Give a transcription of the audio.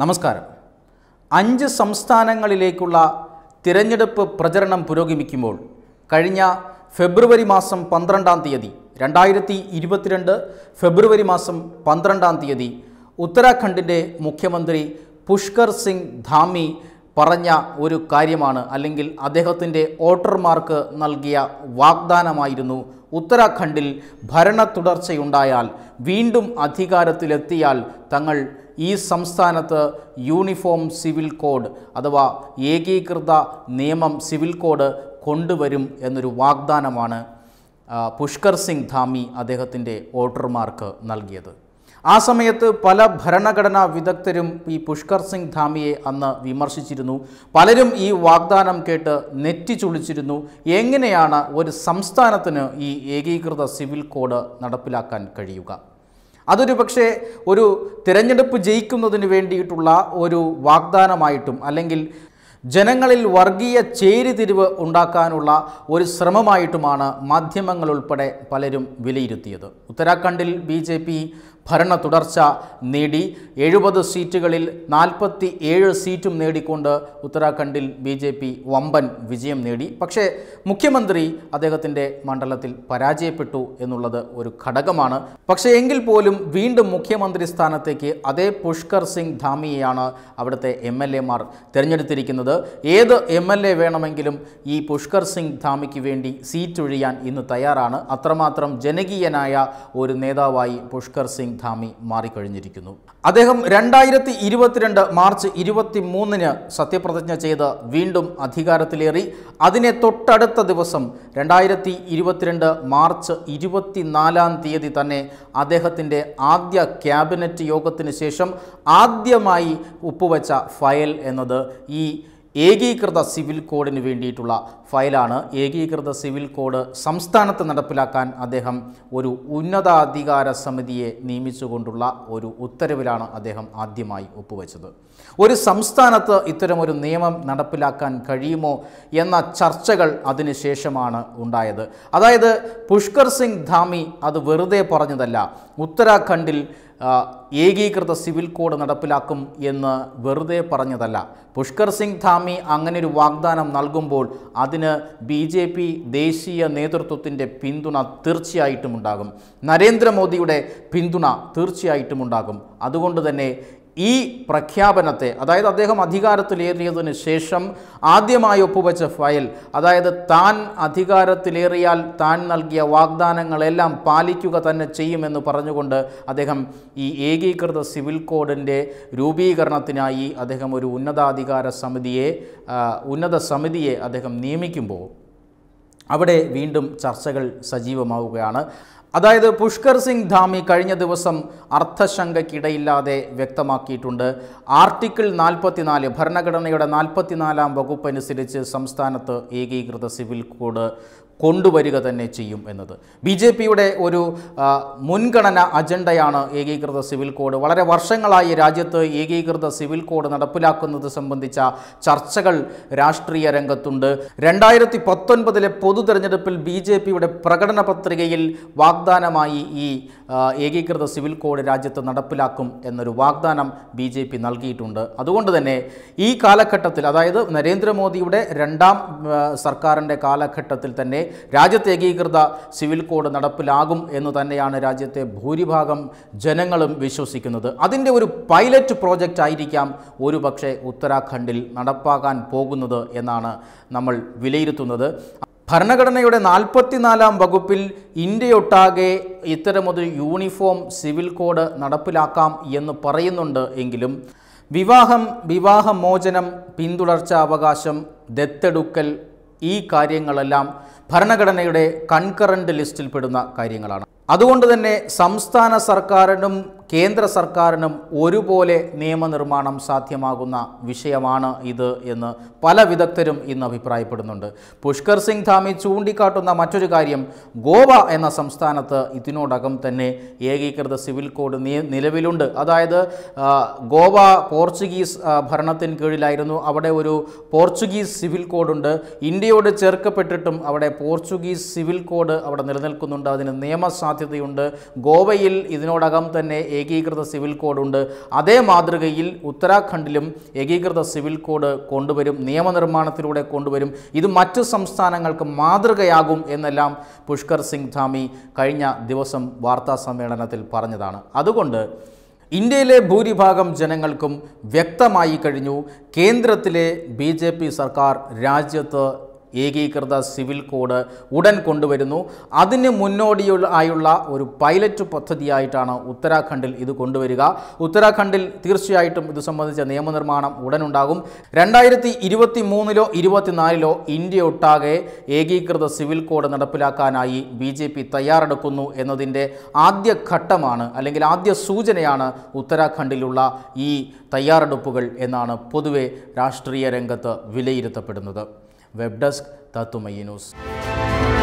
നമസ്കാരം അഞ്ച് സംസ്ഥാനങ്ങളിലേക്കുള്ള തിരഞ്ഞെടുപ്പ് പ്രചരണം പുരോഗമിക്കുമ്പോൾ കഴിഞ്ഞ ഫെബ്രുവരി മാസം പന്ത്രണ്ടാം തീയതി രണ്ടായിരത്തി ഇരുപത്തിരണ്ട് ഫെബ്രുവരി മാസം പന്ത്രണ്ടാം തീയതി ഉത്തരാഖണ്ഡിൻ്റെ മുഖ്യമന്ത്രി പുഷ്കർ സിംഗ് ധാമി പറഞ്ഞ ഒരു കാര്യമാണ് അല്ലെങ്കിൽ അദ്ദേഹത്തിൻ്റെ വോട്ടർമാർക്ക് നൽകിയ വാഗ്ദാനമായിരുന്നു ഉത്തരാഖണ്ഡിൽ ഭരണ തുടർച്ചയുണ്ടായാൽ വീണ്ടും അധികാരത്തിലെത്തിയാൽ തങ്ങൾ ഈ സംസ്ഥാനത്ത് യൂണിഫോം സിവിൽ കോഡ് അഥവാ ഏകീകൃത നിയമം സിവിൽ കോഡ് കൊണ്ടുവരും എന്നൊരു വാഗ്ദാനമാണ് പുഷ്കർ സിംഗ് ധാമി അദ്ദേഹത്തിൻ്റെ വോട്ടർമാർക്ക് നൽകിയത് ആ സമയത്ത് പല ഭരണഘടനാ വിദഗ്ധരും ഈ പുഷ്കർ സിംഗ് ധാമിയെ അന്ന് വിമർശിച്ചിരുന്നു പലരും ഈ വാഗ്ദാനം കേട്ട് നെറ്റി ചുളിച്ചിരുന്നു എങ്ങനെയാണ് ഒരു സംസ്ഥാനത്തിന് ഈ ഏകീകൃത സിവിൽ കോഡ് നടപ്പിലാക്കാൻ കഴിയുക അതൊരു പക്ഷേ ഒരു തിരഞ്ഞെടുപ്പ് ജയിക്കുന്നതിന് വേണ്ടിയിട്ടുള്ള ഒരു വാഗ്ദാനമായിട്ടും അല്ലെങ്കിൽ ജനങ്ങളിൽ വർഗീയ ചേരിതിരിവ് ഉണ്ടാക്കാനുള്ള ഒരു ശ്രമമായിട്ടുമാണ് മാധ്യമങ്ങളുൾപ്പെടെ പലരും വിലയിരുത്തിയത് ഉത്തരാഖണ്ഡിൽ ബി ജെ പി ഭരണ തുടർച്ച നേടി എഴുപത് സീറ്റുകളിൽ നാൽപ്പത്തി ഏഴ് സീറ്റും നേടിക്കൊണ്ട് ഉത്തരാഖണ്ഡിൽ ബി ജെ പി വമ്പൻ വിജയം നേടി പക്ഷേ മുഖ്യമന്ത്രി അദ്ദേഹത്തിൻ്റെ മണ്ഡലത്തിൽ പരാജയപ്പെട്ടു എന്നുള്ളത് ഒരു ഘടകമാണ് പക്ഷേ എങ്കിൽ പോലും വീണ്ടും മുഖ്യമന്ത്രി സ്ഥാനത്തേക്ക് അതേ പുഷ്കർ സിംഗ് ധാമിയെയാണ് അവിടുത്തെ എം എൽ എമാർ തിരഞ്ഞെടുത്തിരിക്കുന്നത് ഏത് എം എൽ എ വേണമെങ്കിലും ഈ പുഷ്കർ സിംഗ് ധാമിക്ക് വേണ്ടി സീറ്റ് ഒഴിയാൻ ഇന്ന് തയ്യാറാണ് അത്രമാത്രം ജനകീയനായ ഒരു നേതാവായി പുഷ്കർ സിംഗ് സിംഗ് ധാമി മാറിക്കഴിഞ്ഞിരിക്കുന്നു അദ്ദേഹം രണ്ടായിരത്തി ഇരുപത്തിരണ്ട് മാർച്ച് ഇരുപത്തി മൂന്നിന് സത്യപ്രതിജ്ഞ ചെയ്ത് വീണ്ടും അധികാരത്തിലേറി അതിനെ തൊട്ടടുത്ത ദിവസം രണ്ടായിരത്തി ഇരുപത്തിരണ്ട് മാർച്ച് ഇരുപത്തിനാലാം തീയതി തന്നെ അദ്ദേഹത്തിൻ്റെ ആദ്യ ക്യാബിനറ്റ് യോഗത്തിന് ശേഷം ആദ്യമായി ഒപ്പുവച്ച ഫയൽ എന്നത് ഈ ഏകീകൃത സിവിൽ കോഡിന് വേണ്ടിയിട്ടുള്ള ഫയലാണ് ഏകീകൃത സിവിൽ കോഡ് സംസ്ഥാനത്ത് നടപ്പിലാക്കാൻ അദ്ദേഹം ഒരു ഉന്നതാധികാര സമിതിയെ നിയമിച്ചുകൊണ്ടുള്ള ഒരു ഉത്തരവിലാണ് അദ്ദേഹം ആദ്യമായി ഒപ്പുവെച്ചത് ഒരു സംസ്ഥാനത്ത് ഇത്തരമൊരു നിയമം നടപ്പിലാക്കാൻ കഴിയുമോ എന്ന ചർച്ചകൾ അതിനുശേഷമാണ് ഉണ്ടായത് അതായത് പുഷ്കർ സിംഗ് ധാമി അത് വെറുതെ പറഞ്ഞതല്ല ഉത്തരാഖണ്ഡിൽ ഏകീകൃത സിവിൽ കോഡ് നടപ്പിലാക്കും എന്ന് വെറുതെ പറഞ്ഞതല്ല പുഷ്കർ സിംഗ് ധാമി അങ്ങനെ ഒരു വാഗ്ദാനം നൽകുമ്പോൾ അതിന് ബി ജെ പി ദേശീയ നേതൃത്വത്തിൻ്റെ പിന്തുണ തീർച്ചയായിട്ടും ഉണ്ടാകും നരേന്ദ്രമോദിയുടെ പിന്തുണ തീർച്ചയായിട്ടും ഉണ്ടാകും അതുകൊണ്ട് തന്നെ ഈ പ്രഖ്യാപനത്തെ അതായത് അദ്ദേഹം അധികാരത്തിലേറിയതിന് ശേഷം ആദ്യമായി ഒപ്പുവെച്ച ഫയൽ അതായത് താൻ അധികാരത്തിലേറിയാൽ താൻ നൽകിയ വാഗ്ദാനങ്ങളെല്ലാം പാലിക്കുക തന്നെ ചെയ്യുമെന്ന് പറഞ്ഞുകൊണ്ട് അദ്ദേഹം ഈ ഏകീകൃത സിവിൽ കോഡിൻ്റെ രൂപീകരണത്തിനായി അദ്ദേഹം ഒരു ഉന്നതാധികാര സമിതിയെ ഉന്നത സമിതിയെ അദ്ദേഹം നിയമിക്കുമ്പോൾ അവിടെ വീണ്ടും ചർച്ചകൾ സജീവമാവുകയാണ് അതായത് പുഷ്കർ സിംഗ് ധാമി കഴിഞ്ഞ ദിവസം അർത്ഥശങ്കയ്ക്കിടയില്ലാതെ വ്യക്തമാക്കിയിട്ടുണ്ട് ആർട്ടിക്കിൾ നാൽപ്പത്തിനാല് ഭരണഘടനയുടെ നാൽപ്പത്തിനാലാം വകുപ്പനുസരിച്ച് സംസ്ഥാനത്ത് ഏകീകൃത സിവിൽ കോഡ് കൊണ്ടുവരിക തന്നെ ചെയ്യും എന്നത് ബി ജെ പിയുടെ ഒരു മുൻഗണന അജണ്ടയാണ് ഏകീകൃത സിവിൽ കോഡ് വളരെ വർഷങ്ങളായി രാജ്യത്ത് ഏകീകൃത സിവിൽ കോഡ് നടപ്പിലാക്കുന്നത് സംബന്ധിച്ച ചർച്ചകൾ രാഷ്ട്രീയ രംഗത്തുണ്ട് രണ്ടായിരത്തി പത്തൊൻപതിലെ പൊതു തെരഞ്ഞെടുപ്പിൽ ബി ജെ പിയുടെ പ്രകടന പത്രികയിൽ വാഗ് വാഗ്ദാനമായി ഈ ഏകീകൃത സിവിൽ കോഡ് രാജ്യത്ത് നടപ്പിലാക്കും എന്നൊരു വാഗ്ദാനം ബി ജെ പി നൽകിയിട്ടുണ്ട് അതുകൊണ്ട് തന്നെ ഈ കാലഘട്ടത്തിൽ അതായത് നരേന്ദ്രമോദിയുടെ രണ്ടാം സർക്കാരിൻ്റെ കാലഘട്ടത്തിൽ തന്നെ രാജ്യത്തെ ഏകീകൃത സിവിൽ കോഡ് നടപ്പിലാകും എന്ന് തന്നെയാണ് രാജ്യത്തെ ഭൂരിഭാഗം ജനങ്ങളും വിശ്വസിക്കുന്നത് അതിൻ്റെ ഒരു പൈലറ്റ് പ്രോജക്റ്റ് ആയിരിക്കാം ഒരു പക്ഷേ ഉത്തരാഖണ്ഡിൽ നടപ്പാക്കാൻ പോകുന്നത് എന്നാണ് നമ്മൾ വിലയിരുത്തുന്നത് ഭരണഘടനയുടെ നാൽപ്പത്തിനാലാം വകുപ്പിൽ ഇന്ത്യയൊട്ടാകെ ഇത്തരമൊരു യൂണിഫോം സിവിൽ കോഡ് നടപ്പിലാക്കാം എന്ന് പറയുന്നുണ്ട് എങ്കിലും വിവാഹം വിവാഹമോചനം പിന്തുടർച്ച അവകാശം ദത്തെടുക്കൽ ഈ കാര്യങ്ങളെല്ലാം ഭരണഘടനയുടെ കൺകറൻറ്റ് ലിസ്റ്റിൽപ്പെടുന്ന കാര്യങ്ങളാണ് അതുകൊണ്ട് തന്നെ സംസ്ഥാന സർക്കാരിനും കേന്ദ്ര സർക്കാരിനും ഒരുപോലെ നിയമനിർമ്മാണം സാധ്യമാകുന്ന വിഷയമാണ് ഇത് എന്ന് പല വിദഗ്ധരും ഇന്ന് അഭിപ്രായപ്പെടുന്നുണ്ട് പുഷ്കർ സിംഗ് ധാമി ചൂണ്ടിക്കാട്ടുന്ന മറ്റൊരു കാര്യം ഗോവ എന്ന സംസ്ഥാനത്ത് ഇതിനോടകം തന്നെ ഏകീകൃത സിവിൽ കോഡ് നിലവിലുണ്ട് അതായത് ഗോവ പോർച്ചുഗീസ് ഭരണത്തിന് കീഴിലായിരുന്നു അവിടെ ഒരു പോർച്ചുഗീസ് സിവിൽ കോഡുണ്ട് ഇന്ത്യയോട് ചേർക്കപ്പെട്ടിട്ടും അവിടെ പോർച്ചുഗീസ് സിവിൽ കോഡ് അവിടെ നിലനിൽക്കുന്നുണ്ട് അതിന് നിയമസാധ്യതയുണ്ട് ഗോവയിൽ ഇതിനോടകം തന്നെ ഏകീകൃത സിവിൽ കോഡുണ്ട് അതേ മാതൃകയിൽ ഉത്തരാഖണ്ഡിലും ഏകീകൃത സിവിൽ കോഡ് കൊണ്ടുവരും നിയമനിർമ്മാണത്തിലൂടെ കൊണ്ടുവരും ഇത് മറ്റ് സംസ്ഥാനങ്ങൾക്ക് മാതൃകയാകും എന്നെല്ലാം പുഷ്കർ സിംഗ് ധാമി കഴിഞ്ഞ ദിവസം വാർത്താ സമ്മേളനത്തിൽ പറഞ്ഞതാണ് അതുകൊണ്ട് ഇന്ത്യയിലെ ഭൂരിഭാഗം ജനങ്ങൾക്കും വ്യക്തമായി കഴിഞ്ഞു കേന്ദ്രത്തിലെ ബി സർക്കാർ രാജ്യത്ത് ഏകീകൃത സിവിൽ കോഡ് ഉടൻ കൊണ്ടുവരുന്നു അതിന് മുന്നോടിയായുള്ള ആയുള്ള ഒരു പൈലറ്റ് പദ്ധതിയായിട്ടാണ് ഉത്തരാഖണ്ഡിൽ ഇത് കൊണ്ടുവരിക ഉത്തരാഖണ്ഡിൽ തീർച്ചയായിട്ടും ഇത് സംബന്ധിച്ച നിയമനിർമ്മാണം ഉടനുണ്ടാകും രണ്ടായിരത്തി ഇരുപത്തി മൂന്നിലോ ഇരുപത്തിനാലിലോ ഇന്ത്യ ഒട്ടാകെ ഏകീകൃത സിവിൽ കോഡ് നടപ്പിലാക്കാനായി ബി ജെ പി തയ്യാറെടുക്കുന്നു എന്നതിൻ്റെ ആദ്യ ഘട്ടമാണ് അല്ലെങ്കിൽ ആദ്യ സൂചനയാണ് ഉത്തരാഖണ്ഡിലുള്ള ഈ തയ്യാറെടുപ്പുകൾ എന്നാണ് പൊതുവെ രാഷ്ട്രീയ രംഗത്ത് വിലയിരുത്തപ്പെടുന്നത് വെബ് ഡെസ്ക് തത്തുമയ്യ ന്യൂസ്